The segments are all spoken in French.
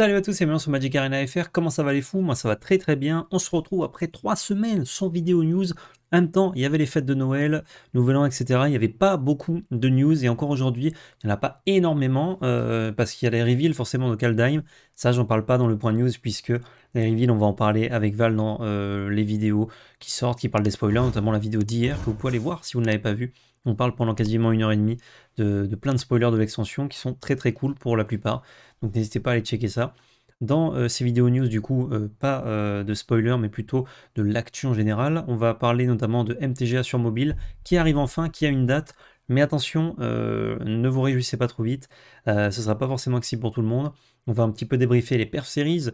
Salut à tous, c'est bienvenue sur Magic Arena FR. Comment ça va les fous Moi ça va très très bien. On se retrouve après trois semaines sans vidéo news. En même temps, il y avait les fêtes de Noël, Nouvel An, etc. Il n'y avait pas beaucoup de news et encore aujourd'hui, il n'y en a pas énormément euh, parce qu'il y a les reveals forcément de Kaldheim. Ça, j'en parle pas dans le point news puisque les reveals, on va en parler avec Val dans euh, les vidéos qui sortent, qui parlent des spoilers, notamment la vidéo d'hier que vous pouvez aller voir si vous ne l'avez pas vue on parle pendant quasiment une heure et demie de, plein de spoilers de l'extension qui sont très très cool pour la plupart. Donc n'hésitez pas à aller checker ça. Dans euh, ces vidéos news, du coup, euh, pas euh, de spoilers, mais plutôt de l'action en général. On va parler notamment de MTGA sur mobile, qui arrive enfin, qui a une date. Mais attention, ne vous réjouissez pas trop vite, ce sera pas forcément accessible pour tout le monde. On va un petit peu débriefer les perf series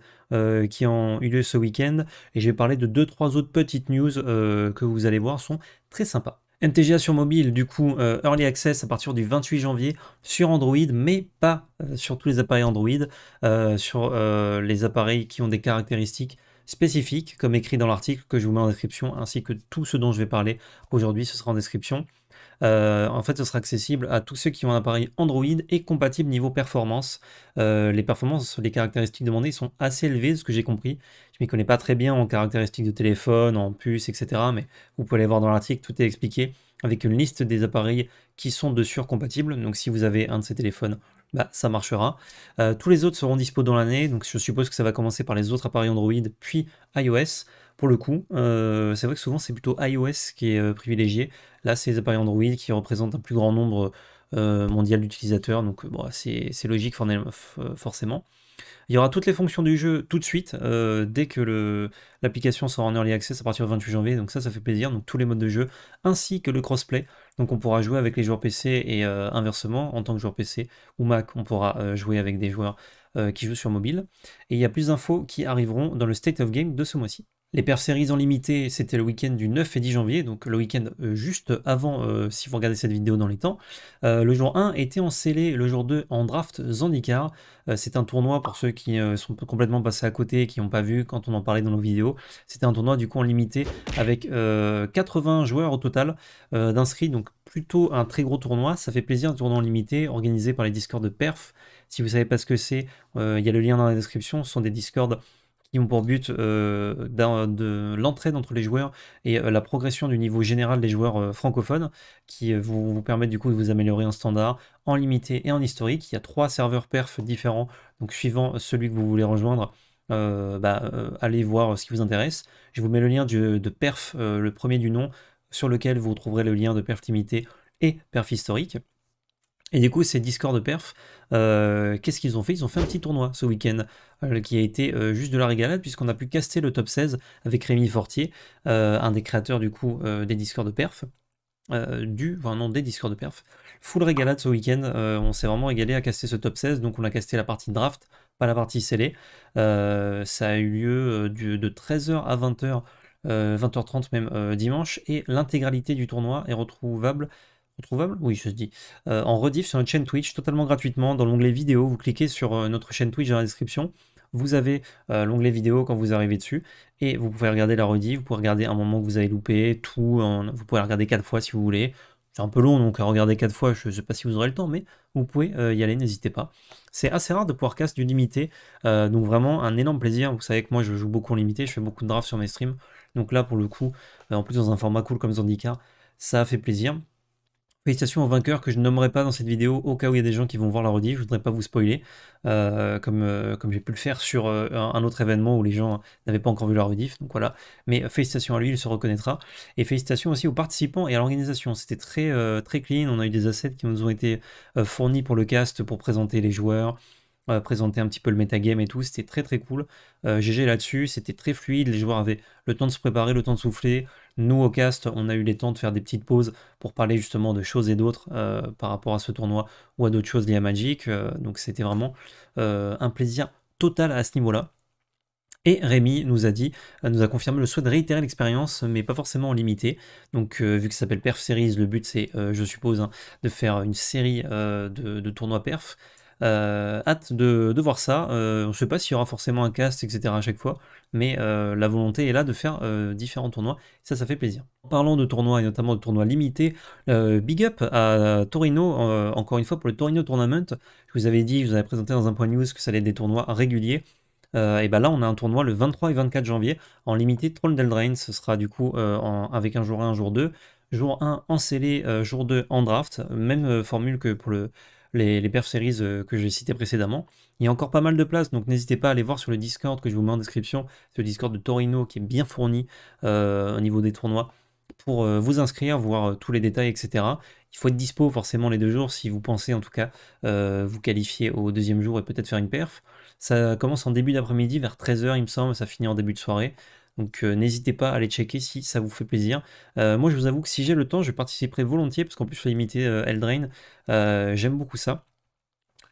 qui ont eu lieu ce week-end, et je vais parler de deux trois autres petites news que vous allez voir sont très sympas. NTGA sur mobile, du coup, euh, Early Access à partir du 28 janvier sur Android, mais pas euh, sur tous les appareils Android, euh, sur les appareils qui ont des caractéristiques spécifiques, comme écrit dans l'article que je vous mets en description, ainsi que tout ce dont je vais parler aujourd'hui, ce sera en description. Euh, en fait, ce sera accessible à tous ceux qui ont un appareil Android et compatible niveau performance. Euh, les performances, les caractéristiques demandées sont assez élevées, de ce que j'ai compris. Je m'y connais pas très bien en caractéristiques de téléphone, en puce, etc. Mais vous pouvez aller voir dans l'article, tout est expliqué avec une liste des appareils qui sont de compatibles. Donc si vous avez un de ces téléphones, bah, ça marchera. Euh, tous les autres seront dispo dans l'année, donc je suppose que ça va commencer par les autres appareils Android, puis iOS pour le coup. Euh, c'est vrai que souvent c'est plutôt iOS qui est euh, privilégié. Là, c'est les appareils Android qui représentent un plus grand nombre euh, mondial d'utilisateurs, donc c'est logique forcément. Il y aura toutes les fonctions du jeu tout de suite, dès que l'application sera en early access à partir du 28 janvier, donc ça, ça fait plaisir. Donc tous les modes de jeu, ainsi que le crossplay, donc on pourra jouer avec les joueurs PC et inversement, en tant que joueur PC ou Mac, on pourra jouer avec des joueurs qui jouent sur mobile. Et il y a plus d'infos qui arriveront dans le State of Game de ce mois-ci. Les perfs séries en limité, c'était le week-end du 9 et 10 janvier, donc le week-end euh, juste avant, euh, si vous regardez cette vidéo dans les temps. Euh, le jour 1 était en scellé, le jour 2 en draft Zandikar. c'est un tournoi pour ceux qui sont complètement passés à côté, qui n'ont pas vu quand on en parlait dans nos vidéos. C'était un tournoi du coup en limité avec 80 joueurs au total d'inscrits, donc plutôt un très gros tournoi. Ça fait plaisir, un tournoi en limité organisé par les Discords de Perf. Si vous savez pas ce que c'est, il y a le lien dans la description. Ce sont des Discords qui ont pour but euh, de l'entraide entre les joueurs et euh, la progression du niveau général des joueurs euh, francophones, qui vous, vous permettent du coup de vous améliorer en standard, en limité et en historique. Il y a trois serveurs perf différents, donc suivant celui que vous voulez rejoindre. Bah, allez voir ce qui vous intéresse. Je vous mets le lien de perf, le premier du nom, sur lequel vous trouverez le lien de perf limité et perf historique. Et du coup, ces Discord de Perf, euh, qu'est-ce qu'ils ont fait Ils ont fait un petit tournoi ce week-end euh, qui a été euh, juste de la régalade puisqu'on a pu caster le top 16 avec Rémi Fortier, un des créateurs du coup des Discord de Perf. du, enfin non, des Discord de Perf. Full régalade ce week-end, on s'est vraiment régalé à caster ce top 16, donc on a casté la partie draft, pas la partie scellée. ça a eu lieu de 13h à 20h, 20h30 même dimanche, et l'intégralité du tournoi est retrouvable Retrouvable Oui, je dis. Euh, en rediff sur notre chaîne Twitch, totalement gratuitement, dans l'onglet vidéo, vous cliquez sur euh, notre chaîne Twitch dans la description. Vous avez euh, l'onglet vidéo quand vous arrivez dessus et vous pouvez regarder la rediff, vous pouvez regarder un moment que vous avez loupé, tout, vous pouvez la regarder quatre fois si vous voulez. C'est un peu long donc à regarder quatre fois, je ne sais pas si vous aurez le temps, mais vous pouvez y aller, n'hésitez pas. C'est assez rare de pouvoir cast du limité, donc vraiment un énorme plaisir. Vous savez que moi je joue beaucoup en limité, je fais beaucoup de drafts sur mes streams, donc là pour le coup, en plus dans un format cool comme Zandika, ça fait plaisir. Félicitations au vainqueur que je nommerai pas dans cette vidéo au cas où il y a des gens qui vont voir la rediff, je voudrais pas vous spoiler, euh, comme, euh, comme j'ai pu le faire sur euh, un autre événement où les gens n'avaient pas encore vu la rediff, donc voilà. Mais félicitations à lui, il se reconnaîtra. Et félicitations aussi aux participants et à l'organisation, c'était très, très clean, on a eu des assets qui nous ont été fournis pour le cast, pour présenter les joueurs, euh, présenter un petit peu le metagame et tout, c'était très très cool. GG euh, là-dessus, c'était très fluide, les joueurs avaient le temps de se préparer, le temps de souffler. Nous au cast, on a eu les temps de faire des petites pauses pour parler justement de choses et d'autres euh, par rapport à ce tournoi ou à d'autres choses liées à Magic. donc c'était vraiment un plaisir total à ce niveau-là. Et Rémi nous a dit, nous a confirmé le souhait de réitérer l'expérience, mais pas forcément en limité. Donc, vu que ça s'appelle Perf Series, le but c'est, je suppose, hein, de faire une série de, de, tournois Perf. Euh, hâte de, voir ça. Euh, je ne sais pas s'il y aura forcément un cast, etc. à chaque fois, mais euh, la volonté est là de faire euh, différents tournois. Ça, ça fait plaisir. En parlant de tournois, et notamment de tournois limités, big up à Torino, encore une fois, pour le Torino Tournament. Je vous avais dit, je vous avais présenté dans un point news que ça allait être des tournois réguliers. et ben là, on a un tournoi le 23 et 24 janvier en limité Troll Drain, Ce sera du coup avec un jour 1, un jour 2. Jour 1 en scellé, jour 2 en draft. Même formule que pour le, les, les perf series euh, que j'ai cité précédemment. Il y a encore pas mal de place, donc n'hésitez pas à aller voir sur le Discord que je vous mets en description, le Discord de Torino qui est bien fourni euh, au niveau des tournois pour euh, vous inscrire, voir tous les détails, etc. Il faut être dispo forcément les deux jours si vous pensez en tout cas vous qualifier au deuxième jour et peut-être faire une perf. Ça commence en début d'après-midi vers 13h il me semble, ça finit en début de soirée. Donc euh, n'hésitez pas à aller checker si ça vous fait plaisir. Euh, moi je vous avoue que si j'ai le temps, je participerai volontiers parce qu'en plus je suis limité euh, Eldrain. J'aime beaucoup ça.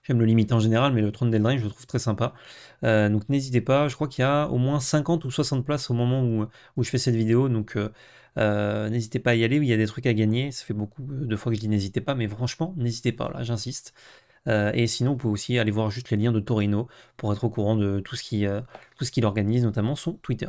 J'aime le limiter en général, mais le trône d'Eldrain, je le trouve très sympa. donc n'hésitez pas, je crois qu'il y a au moins 50 ou 60 places au moment où, je fais cette vidéo. Donc n'hésitez pas à y aller, il y a des trucs à gagner. Ça fait beaucoup de fois que je dis n'hésitez pas, mais franchement, n'hésitez pas, là, j'insiste. et sinon, vous pouvez aussi aller voir juste les liens de Torino pour être au courant de tout ce qu'il organise, notamment son Twitter.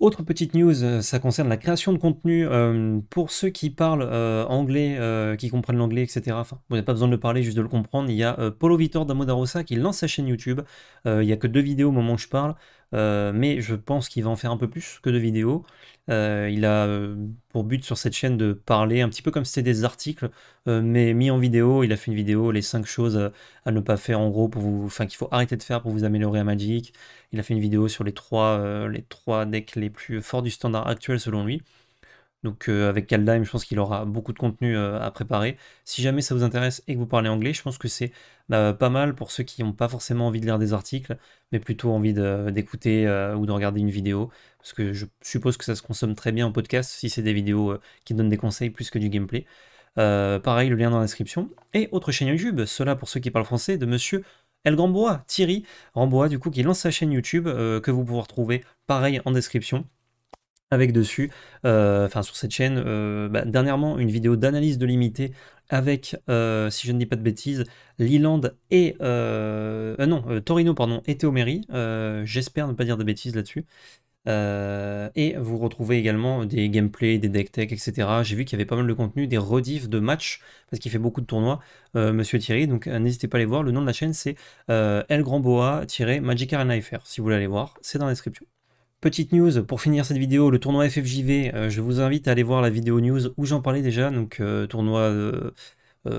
Autre petite news, euh, ça concerne la création de contenu. Euh, pour ceux qui parlent euh, anglais, qui comprennent l'anglais, etc. Enfin, vous n'avez pas besoin de parler, juste de le comprendre. Il y a Polo Vitor d'Amodarosa qui lance sa chaîne YouTube. il n'y a que deux vidéos au moment où je parle. Euh, mais je pense qu'il va en faire un peu plus que de vidéos. Euh, il a euh, pour but sur cette chaîne de parler un petit peu comme c'était des articles, mais mis en vidéo. Il a fait une vidéo, les 5 choses à, ne pas faire en gros, pour vous, enfin qu'il faut arrêter de faire pour vous améliorer à Magic. Il a fait une vidéo sur les 3, les trois decks les plus forts du standard actuel selon lui. Donc euh, avec Kaldheim, je pense qu'il aura beaucoup de contenu euh, à préparer. Si jamais ça vous intéresse et que vous parlez anglais, je pense que c'est bah, pas mal pour ceux qui n'ont pas forcément envie de lire des articles, mais plutôt envie d'écouter euh, ou de regarder une vidéo. Parce que je suppose que ça se consomme très bien en podcast si c'est des vidéos qui donnent des conseils plus que du gameplay. pareil, le lien dans la description. Et autre chaîne YouTube, cela pour ceux qui parlent français, de monsieur El Gambois, Thierry Ramboa du coup, qui lance sa chaîne YouTube, que vous pouvez retrouver pareil en description avec dessus, euh, enfin sur cette chaîne, euh, bah, dernièrement une vidéo d'analyse de limité avec, euh, si je ne dis pas de bêtises, Liland et non Torino pardon et Théoméry. J'espère ne pas dire de bêtises là-dessus. et vous retrouvez également des gameplays, des deck tech, etc. J'ai vu qu'il y avait pas mal de contenu, des rediffs de matchs, parce qu'il fait beaucoup de tournois, Monsieur Thierry. Donc n'hésitez pas à les voir. Le nom de la chaîne, c'est El Grand Boa-Magic Arena Si vous voulez aller voir, c'est dans la description. Petite news, pour finir cette vidéo, le tournoi FFJV, euh, je vous invite à aller voir la vidéo news où j'en parlais déjà, donc euh, tournoi euh,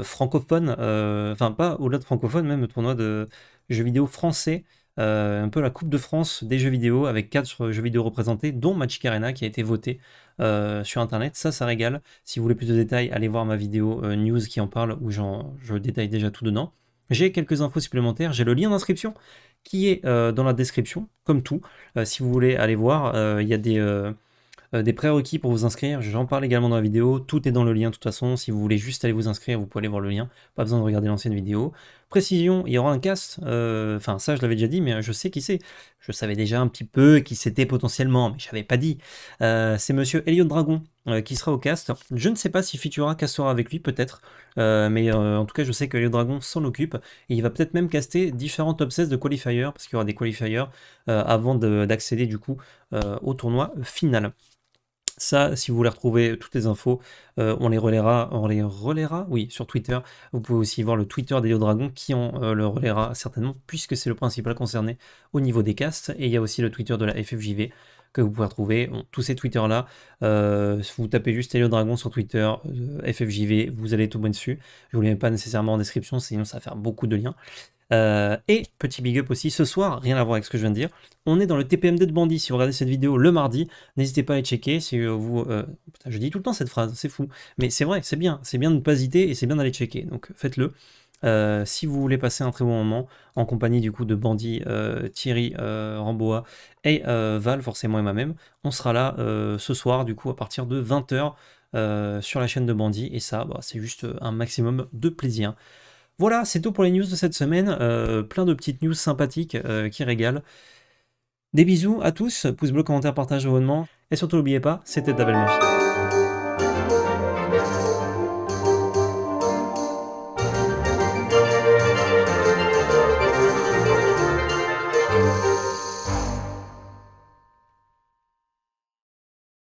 francophone, enfin pas au-delà de francophone, même tournoi de jeux vidéo français, un peu la Coupe de France des jeux vidéo avec quatre jeux vidéo représentés, dont Magic Arena qui a été voté sur internet. Ça, ça régale. Si vous voulez plus de détails, allez voir ma vidéo news qui en parle où je détaille déjà tout dedans. J'ai quelques infos supplémentaires. J'ai le lien d'inscription qui est euh, dans la description, comme tout. Euh, si vous voulez aller voir, euh, il y a des des prérequis pour vous inscrire, j'en parle également dans la vidéo, tout est dans le lien de toute façon, si vous voulez juste aller vous inscrire, vous pouvez aller voir le lien, pas besoin de regarder l'ancienne vidéo précision, il y aura un cast, euh, enfin ça je l'avais déjà dit, mais je sais qui c'est. Je savais déjà un petit peu qui c'était potentiellement, mais je n'avais pas dit. Euh, c'est monsieur Elliot Dragon euh, qui sera au cast. Je ne sais pas si Futura castera avec lui, peut-être, mais en tout cas je sais que Dragon s'en occupe. Et il va peut-être même caster différents top 16 de qualifiers, parce qu'il y aura des qualifiers avant d'accéder du coup au tournoi final. Ça, si vous voulez retrouver euh, toutes les infos, euh, on les relaiera, on les oui, sur Twitter. Vous pouvez aussi voir le Twitter d'Elio Dragon qui en euh, le relaiera certainement, puisque c'est le principal concerné au niveau des castes. Et il y a aussi le Twitter de la FFJV que vous pouvez trouver. tous ces Twitter-là, euh, vous tapez juste Helio Dragon sur Twitter, euh, FFJV, vous allez tout moins dessus. Je ne vous les mets pas nécessairement en description, sinon ça va faire beaucoup de liens. Euh, et petit big up aussi, ce soir, rien à voir avec ce que je viens de dire, on est dans le TPMD de Bandit. Si vous regardez cette vidéo le mardi, n'hésitez pas à aller checker. Si euh, vous, je dis tout le temps cette phrase, c'est fou. Mais c'est vrai, c'est bien. C'est bien de ne pas hésiter et c'est bien d'aller checker. Donc faites-le. Euh, si vous voulez passer un très bon moment en compagnie du coup de Bandit, euh, Thierry, euh, Ramboa et Val forcément et moi-même, on sera là ce soir du coup à partir de 20h sur la chaîne de Bandit et ça bah, c'est juste un maximum de plaisir. Voilà, c'est tout pour les news de cette semaine. plein de petites news sympathiques qui régalent. Des bisous à tous, pouce bleu, commentaire, partage, abonnement. Et surtout, n'oubliez pas, c'était belle nuit